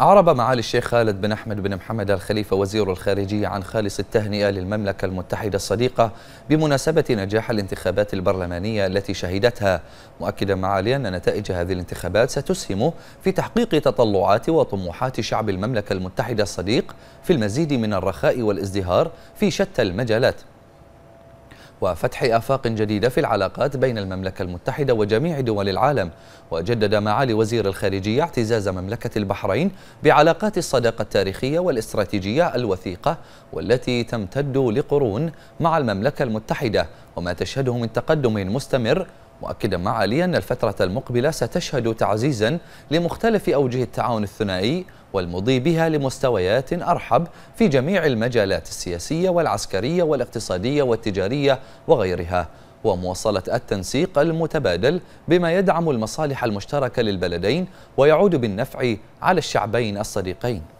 عرب معالي الشيخ خالد بن أحمد بن محمد الخليفة وزير الخارجية عن خالص التهنئة للمملكة المتحدة الصديقة بمناسبة نجاح الانتخابات البرلمانية التي شهدتها مؤكدا معالي أن نتائج هذه الانتخابات ستسهم في تحقيق تطلعات وطموحات شعب المملكة المتحدة الصديق في المزيد من الرخاء والازدهار في شتى المجالات وفتح آفاق جديدة في العلاقات بين المملكة المتحدة وجميع دول العالم وجدد معالي وزير الخارجية اعتزاز مملكة البحرين بعلاقات الصداقة التاريخية والاستراتيجية الوثيقة والتي تمتد لقرون مع المملكة المتحدة وما تشهده من تقدم مستمر مؤكدا معاليا أن الفترة المقبلة ستشهد تعزيزا لمختلف أوجه التعاون الثنائي والمضي بها لمستويات أرحب في جميع المجالات السياسية والعسكرية والاقتصادية والتجارية وغيرها ومواصلة التنسيق المتبادل بما يدعم المصالح المشتركة للبلدين ويعود بالنفع على الشعبين الصديقين